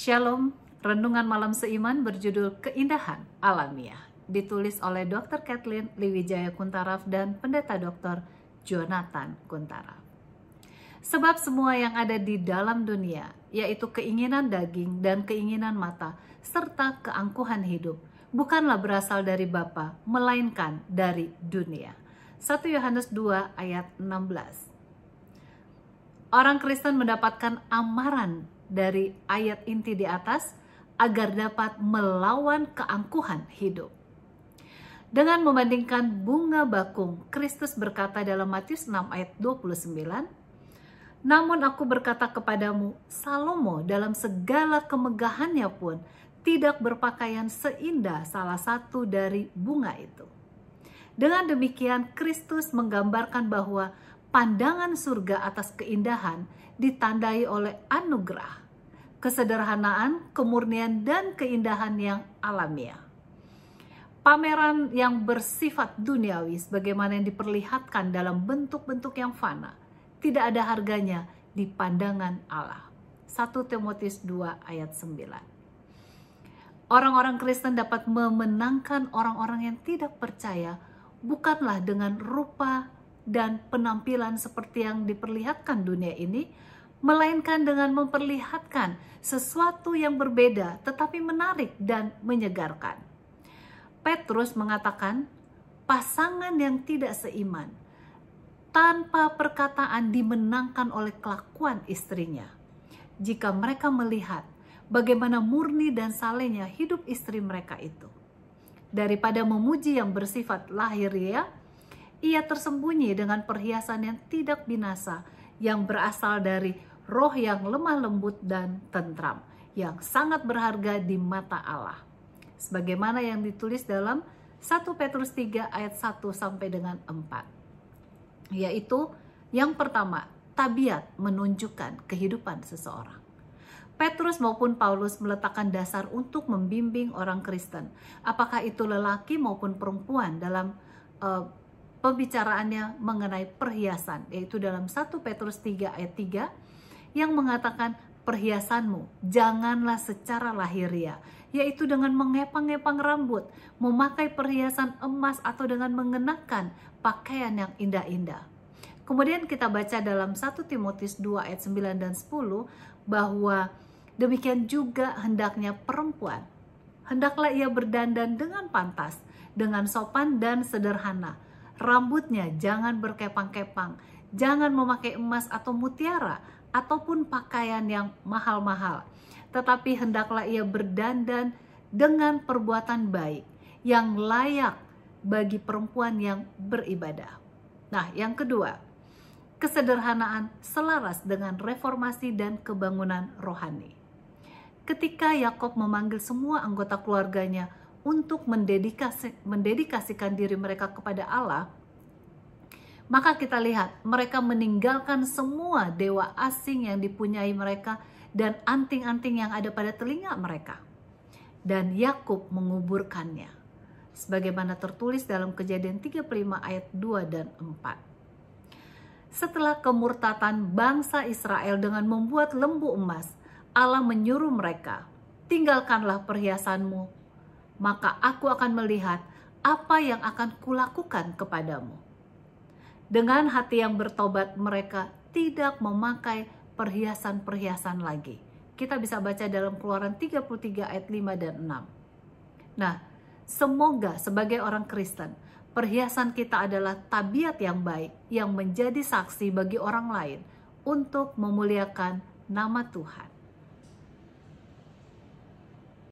Shalom, renungan malam seiman berjudul Keindahan Alamiah, ditulis oleh Dr. Kathleen Liwijaya Kuntaraf dan Pendeta Dr. Jonathan Kuntaraf. Sebab semua yang ada di dalam dunia, yaitu keinginan daging dan keinginan mata, serta keangkuhan hidup, bukanlah berasal dari Bapa, melainkan dari dunia. 1 Yohanes 2 ayat 16 Orang Kristen mendapatkan amaran dari ayat inti di atas agar dapat melawan keangkuhan hidup. Dengan membandingkan bunga bakung, Kristus berkata dalam Matius 6 ayat 29, Namun aku berkata kepadamu, Salomo dalam segala kemegahannya pun tidak berpakaian seindah salah satu dari bunga itu. Dengan demikian, Kristus menggambarkan bahwa pandangan surga atas keindahan ditandai oleh anugerah, kesederhanaan, kemurnian, dan keindahan yang alamiah. Pameran yang bersifat duniawi sebagaimana yang diperlihatkan dalam bentuk-bentuk yang fana, tidak ada harganya di pandangan Allah. 1 Timotius 2 ayat 9. Orang-orang Kristen dapat memenangkan orang-orang yang tidak percaya bukanlah dengan rupa dan penampilan seperti yang diperlihatkan dunia ini, melainkan dengan memperlihatkan sesuatu yang berbeda tetapi menarik dan menyegarkan. Petrus mengatakan, pasangan yang tidak seiman tanpa perkataan dimenangkan oleh kelakuan istrinya. Jika mereka melihat bagaimana murni dan salehnya hidup istri mereka itu. Daripada memuji yang bersifat lahiriah, ya, ia tersembunyi dengan perhiasan yang tidak binasa, yang berasal dari roh yang lemah lembut dan tentram, yang sangat berharga di mata Allah. Sebagaimana yang ditulis dalam 1 Petrus 3 ayat 1 sampai dengan 4. Yaitu yang pertama, tabiat menunjukkan kehidupan seseorang. Petrus maupun Paulus meletakkan dasar untuk membimbing orang Kristen, apakah itu lelaki maupun perempuan dalam uh, pembicaraannya mengenai perhiasan yaitu dalam 1 Petrus 3 ayat 3 yang mengatakan perhiasanmu janganlah secara lahiria yaitu dengan mengepang ngepang rambut, memakai perhiasan emas atau dengan mengenakan pakaian yang indah-indah. Kemudian kita baca dalam 1 Timotius 2 ayat 9 dan 10 bahwa demikian juga hendaknya perempuan. Hendaklah ia berdandan dengan pantas, dengan sopan dan sederhana, Rambutnya jangan berkepang-kepang, jangan memakai emas atau mutiara, ataupun pakaian yang mahal-mahal. Tetapi hendaklah ia berdandan dengan perbuatan baik yang layak bagi perempuan yang beribadah. Nah, yang kedua, kesederhanaan selaras dengan reformasi dan kebangunan rohani. Ketika Yakob memanggil semua anggota keluarganya untuk mendedikasi, mendedikasikan diri mereka kepada Allah, maka kita lihat mereka meninggalkan semua dewa asing yang dipunyai mereka dan anting-anting yang ada pada telinga mereka. Dan Yakub menguburkannya. Sebagaimana tertulis dalam kejadian 35 ayat 2 dan 4. Setelah kemurtatan bangsa Israel dengan membuat lembu emas, Allah menyuruh mereka, tinggalkanlah perhiasanmu maka aku akan melihat apa yang akan kulakukan kepadamu. Dengan hati yang bertobat, mereka tidak memakai perhiasan-perhiasan lagi. Kita bisa baca dalam keluaran 33 ayat 5 dan 6. Nah, semoga sebagai orang Kristen, perhiasan kita adalah tabiat yang baik yang menjadi saksi bagi orang lain untuk memuliakan nama Tuhan.